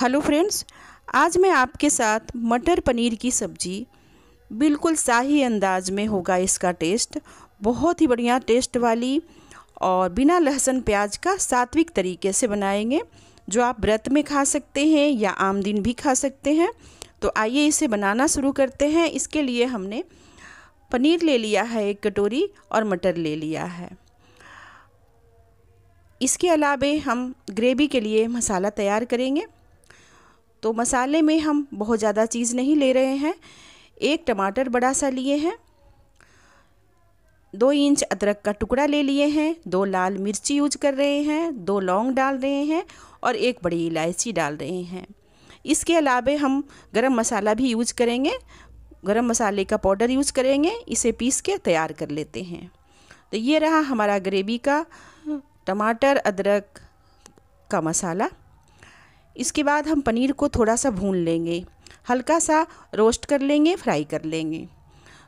hello friends आज मैं आपके साथ मटर पनीर की सब्ज़ी बिल्कुल शाही अंदाज में होगा इसका टेस्ट बहुत ही बढ़िया टेस्ट वाली और बिना लहसुन प्याज का सात्विक तरीके से बनाएंगे जो आप व्रत में खा सकते हैं या आम दिन भी खा सकते हैं तो आइए इसे बनाना शुरू करते हैं इसके लिए हमने पनीर ले लिया है एक कटोरी और मटर ले लिया है इसके अलावा हम ग्रेवी के लिए मसाला तैयार करेंगे तो मसाले में हम बहुत ज़्यादा चीज़ नहीं ले रहे हैं एक टमाटर बड़ा सा लिए हैं दो इंच अदरक का टुकड़ा ले लिए हैं दो लाल मिर्ची यूज कर रहे हैं दो लौंग डाल रहे हैं और एक बड़ी इलायची डाल रहे हैं इसके अलावा हम गरम मसाला भी यूज करेंगे गरम मसाले का पाउडर यूज करेंगे इसे पीस के तैयार कर लेते हैं तो ये रहा हमारा ग्रेवी का टमाटर अदरक का मसाला इसके बाद हम पनीर को थोड़ा सा भून लेंगे हल्का सा रोस्ट कर लेंगे फ्राई कर लेंगे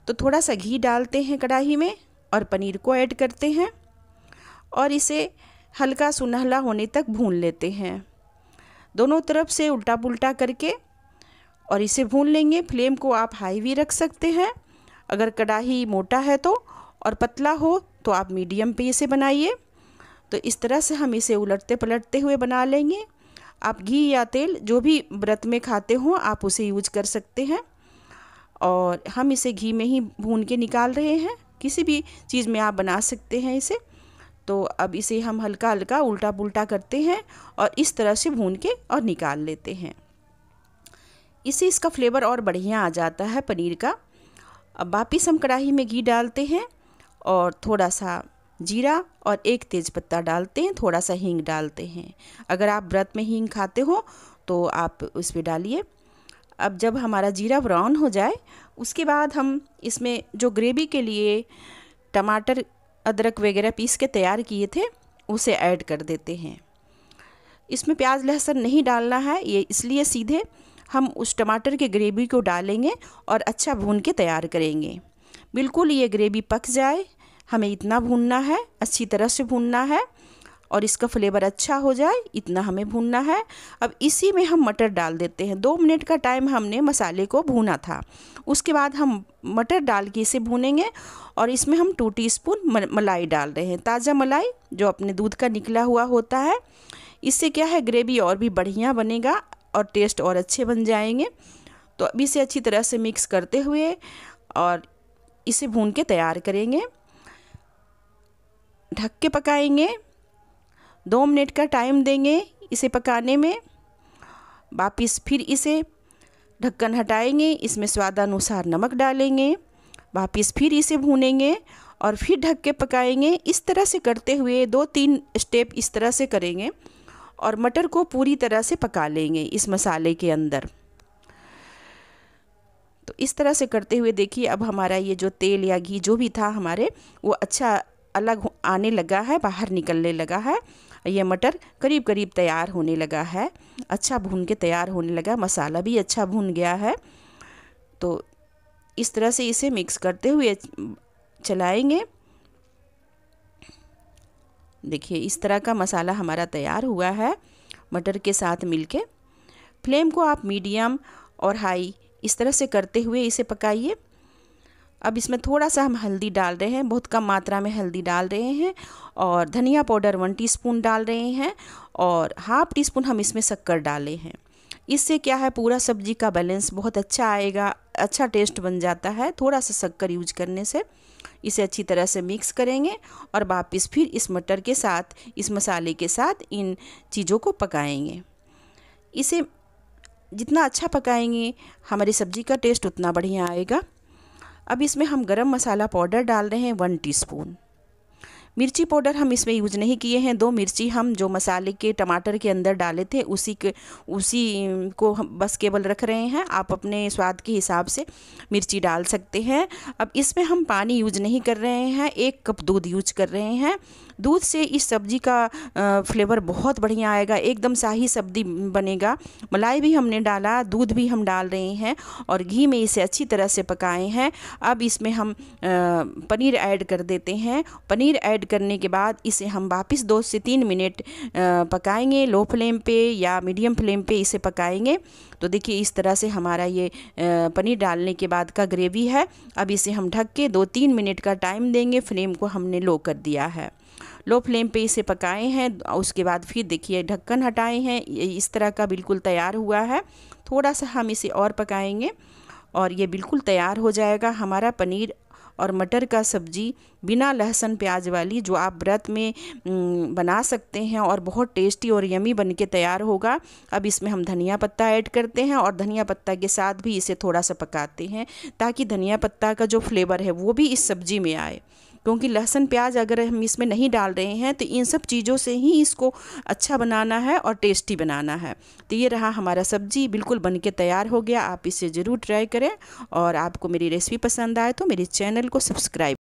तो थोड़ा सा घी डालते हैं कढ़ाई में और पनीर को ऐड करते हैं और इसे हल्का सुनहला होने तक भून लेते हैं दोनों तरफ से उल्टा पुल्टा करके और इसे भून लेंगे फ्लेम को आप हाई भी रख सकते हैं अगर कढ़ाई मोटा है तो और पतला हो तो आप मीडियम पे इसे बनाइए तो इस तरह से हम इसे उलटते पलटते हुए बना लेंगे आप घी या तेल जो भी व्रत में खाते हो आप उसे यूज कर सकते हैं और हम इसे घी में ही भून के निकाल रहे हैं किसी भी चीज़ में आप बना सकते हैं इसे तो अब इसे हम हल्का हल्का उल्टा पुल्टा करते हैं और इस तरह से भून के और निकाल लेते हैं इससे इसका फ्लेवर और बढ़िया आ जाता है पनीर का अब वापिस हम कढ़ाई में घी डालते हैं और थोड़ा सा जीरा और एक तेज़पत्ता डालते हैं थोड़ा सा हींग डालते हैं अगर आप व्रत में हींग खाते हो तो आप उस पर डालिए अब जब हमारा जीरा ब्राउन हो जाए उसके बाद हम इसमें जो ग्रेवी के लिए टमाटर अदरक वगैरह पीस के तैयार किए थे उसे ऐड कर देते हैं इसमें प्याज लहसुन नहीं डालना है ये इसलिए सीधे हम उस टमाटर के ग्रेवी को डालेंगे और अच्छा भून के तैयार करेंगे बिल्कुल ये ग्रेवी पक जाए हमें इतना भूनना है अच्छी तरह से भूनना है और इसका फ्लेवर अच्छा हो जाए इतना हमें भूनना है अब इसी में हम मटर डाल देते हैं दो मिनट का टाइम हमने मसाले को भूना था उसके बाद हम मटर डाल के इसे भूनेंगे और इसमें हम टू टीस्पून मलाई डाल रहे हैं ताज़ा मलाई जो अपने दूध का निकला हुआ होता है इससे क्या है ग्रेवी और भी बढ़िया बनेगा और टेस्ट और अच्छे बन जाएंगे तो अब इसे अच्छी तरह से मिक्स करते हुए और इसे भून के तैयार करेंगे ढक के पकाएंगे दो मिनट का टाइम देंगे इसे पकाने में वापस फिर इसे ढक्कन हटाएंगे इसमें स्वादानुसार नमक डालेंगे वापस फिर इसे भूनेंगे और फिर ढक के पकाएंगे इस तरह से करते हुए दो तीन स्टेप इस तरह से करेंगे और मटर को पूरी तरह से पका लेंगे इस मसाले के अंदर तो इस तरह से करते हुए देखिए अब हमारा ये जो तेल या घी जो भी था हमारे वो अच्छा अलग आने लगा है बाहर निकलने लगा है ये मटर करीब करीब तैयार होने लगा है अच्छा भून के तैयार होने लगा मसाला भी अच्छा भून गया है तो इस तरह से इसे मिक्स करते हुए चलाएंगे देखिए इस तरह का मसाला हमारा तैयार हुआ है मटर के साथ मिलके फ्लेम को आप मीडियम और हाई इस तरह से करते हुए इसे पकाइए अब इसमें थोड़ा सा हम हल्दी डाल रहे हैं बहुत कम मात्रा में हल्दी डाल रहे हैं और धनिया पाउडर वन टीस्पून डाल रहे हैं और हाफ टी स्पून हम इसमें शक्कर डाले हैं इससे क्या है पूरा सब्जी का बैलेंस बहुत अच्छा आएगा अच्छा टेस्ट बन जाता है थोड़ा सा शक्कर यूज करने से इसे अच्छी तरह से मिक्स करेंगे और वापस फिर इस मटर के साथ इस मसाले के साथ इन चीज़ों को पकाएंगे इसे जितना अच्छा पकाएंगे हमारी सब्ज़ी का टेस्ट उतना बढ़िया आएगा अब इसमें हम गरम मसाला पाउडर डाल रहे हैं वन टीस्पून मिर्ची पाउडर हम इसमें यूज नहीं किए हैं दो मिर्ची हम जो मसाले के टमाटर के अंदर डाले थे उसी के उसी को हम बस केवल रख रहे हैं आप अपने स्वाद के हिसाब से मिर्ची डाल सकते हैं अब इसमें हम पानी यूज नहीं कर रहे हैं एक कप दूध यूज कर रहे हैं दूध से इस सब्ज़ी का फ्लेवर बहुत बढ़िया आएगा एकदम शाही सब्जी बनेगा मलाई भी हमने डाला दूध भी हम डाल रहे हैं और घी में इसे अच्छी तरह से पकाए हैं अब इसमें हम पनीर ऐड कर देते हैं पनीर ऐड ऐड करने के बाद इसे हम वापस दो से तीन मिनट पकाएंगे लो फ्लेम पे या मीडियम फ्लेम पे इसे पकाएंगे तो देखिए इस तरह से हमारा ये पनीर डालने के बाद का ग्रेवी है अब इसे हम ढक के दो तीन मिनट का टाइम देंगे फ्लेम को हमने लो कर दिया है लो फ्लेम पे इसे पकाए हैं उसके बाद फिर देखिए ढक्कन हटाए हैं इस तरह का बिल्कुल तैयार हुआ है थोड़ा सा हम इसे और पकाएंगे और ये बिल्कुल तैयार हो जाएगा हमारा पनीर और मटर का सब्जी बिना लहसन प्याज वाली जो आप व्रत में बना सकते हैं और बहुत टेस्टी और यमी बन के तैयार होगा अब इसमें हम धनिया पत्ता ऐड करते हैं और धनिया पत्ता के साथ भी इसे थोड़ा सा पकाते हैं ताकि धनिया पत्ता का जो फ्लेवर है वो भी इस सब्जी में आए क्योंकि लहसुन प्याज अगर हम इसमें नहीं डाल रहे हैं तो इन सब चीज़ों से ही इसको अच्छा बनाना है और टेस्टी बनाना है तो ये रहा हमारा सब्जी बिल्कुल बन के तैयार हो गया आप इसे ज़रूर ट्राई करें और आपको मेरी रेसिपी पसंद आए तो मेरे चैनल को सब्सक्राइब